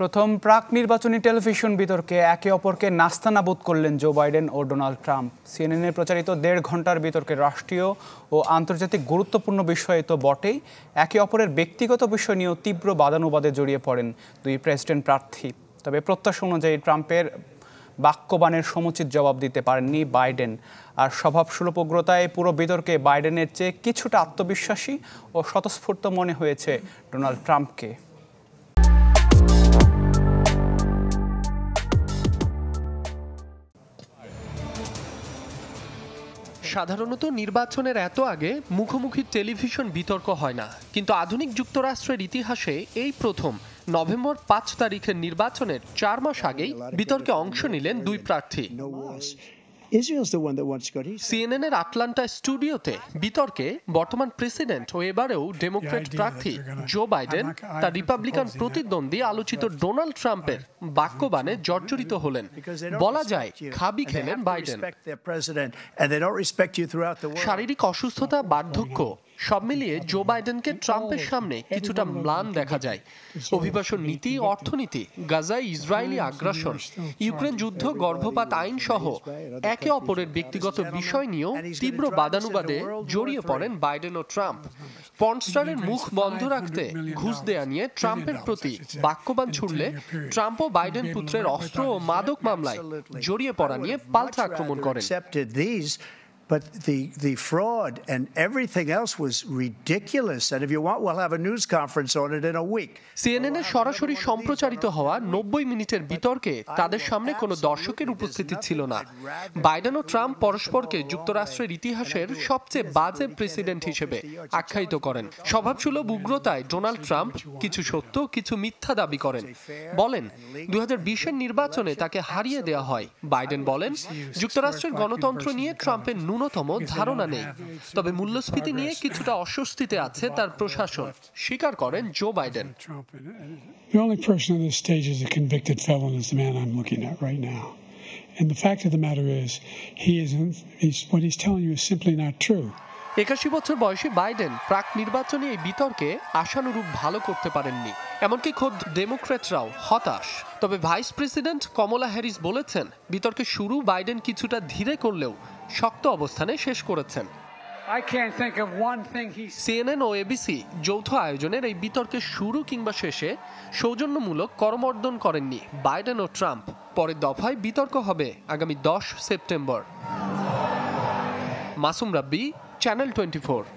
প্রথম প্রাক নির্বাচনী টেলিভিশন বিতর্কে একে অপরকে নাস্তানাবুদ করলেন জো বাইডেন ও ডোনাল্ড ট্রাম্প সিএনএনে প্রচারিত দেড় ঘন্টার বিতর্কে রাষ্ট্রীয় ও আন্তর্জাতিক গুরুত্বপূর্ণ বিষয়ে তো বটেই একে অপরের ব্যক্তিগত বিষয় নিয়েও তীব্র বাদানুবাদে জড়িয়ে পড়েন দুই প্রেসিডেন্ট প্রার্থী তবে প্রত্যাশা অনুযায়ী ট্রাম্পের বাক্যবাণের সমুচিত জবাব দিতে পারেননি বাইডেন আর স্বভাব সুলভগ্রতায় পুরো বিতর্কে বাইডেনের চেয়ে কিছুটা আত্মবিশ্বাসী ও স্বতঃস্ফূর্ত মনে হয়েছে ডোনাল্ড ট্রাম্পকে সাধারণত নির্বাচনের এত আগে মুখোমুখি টেলিভিশন বিতর্ক হয় না কিন্তু আধুনিক যুক্তরাষ্ট্রের ইতিহাসে এই প্রথম নভেম্বর পাঁচ তারিখের নির্বাচনের চার মাস আগেই বিতর্কে অংশ নিলেন দুই প্রার্থী আটলান্টা স্টুডিওতে বিতর্কে বর্তমান প্রেসিডেন্ট ও এবারেও ডেমোক্রেট প্রার্থী জো বাইডেন তার রিপাবলিকান প্রতিদ্বন্দ্বী আলোচিত ডোনাল্ড ট্রাম্পের বাক্যবাণে জর্জরিত হলেন বলা যায় খাবি খেলেন বাইডেন শারীরিক অসুস্থতা বার্ধক্য সব মিলিয়ে জো বাইডেনকে ট্রাম্পের সামনে কিছুটা ম্লান দেখা যায় অভিবাসন নীতি অর্থনীতি গাজায় ইসরায়েলি আগ্রাসন ইউক্রেন যুদ্ধ গর্ভপাত আইন সহ একে অপরের ব্যক্তিগত বিষয় নিয়েও তীব্র বাদানুবাদে জড়িয়ে পড়েন বাইডেন ও ট্রাম্প পনস্টারের মুখ বন্ধ রাখতে ঘুষ দেয়া নিয়ে ট্রাম্পের প্রতি বাক্যবান ছুড়লে ট্রাম্প ও বাইডেন পুত্রের অস্ত্র ও মাদক মামলায় জড়িয়ে পড়া নিয়ে পাল্টা আক্রমণ করেন But the, the fraud and everything else was ridiculous. And if you want, we'll have a news conference on it in a week. সিএনএনে সরাসরি সম্প্রচারিত হওয়া নব্বই মিনিটের বিতর্কে তাদের সামনে কোনো দর্শকের উপস্থিতি ছিল না বাইডেন ও ট্রাম্প পরস্পরকে যুক্তরাষ্ট্রের ইতিহাসের সবচেয়ে বাজে প্রেসিডেন্ট হিসেবে আখ্যায়িত করেন স্বভাবসুলভ উগ্রতায় ডোনাল্ড ট্রাম্প কিছু সত্য কিছু মিথ্যা দাবি করেন বলেন দুই হাজার নির্বাচনে তাকে হারিয়ে দেওয়া হয় বাইডেন বলেন যুক্তরাষ্ট্রের গণতন্ত্র নিয়ে ট্রাম্পের ন্যূনতম ধারণা নেই তবে মূল্যস্ফীতি নিয়ে কিছুটা অস্বস্তিতে আছে তার প্রশাসন স্বীকার করেন Joe Biden person a convicted the man right now. And the fact of the matter is, he isn't, he's, what he's telling you is simply not true. একাশি বছর বয়সী বাইডেন প্রাক নির্বাচনী এই বিতর্কে আশানুরূপ ভালো করতে পারেননি এমনকি খোদ ডেমোক্রেটরাও হতাশ তবে ভাইস প্রেসিডেন্ট কমলা হ্যারিস বলেছেন বিতর্কে শুরু বাইডেন কিছুটা ধীরে করলেও শক্ত অবস্থানে শেষ করেছেন সিএনএন ও এবিসি যৌথ আয়োজনের এই বিতর্কের শুরু কিংবা শেষে সৌজন্যমূলক করমর্দন করেননি বাইডেন ও ট্রাম্প পরের দফায় বিতর্ক হবে আগামী দশ সেপ্টেম্বর মাসুম রাব্বি channel 24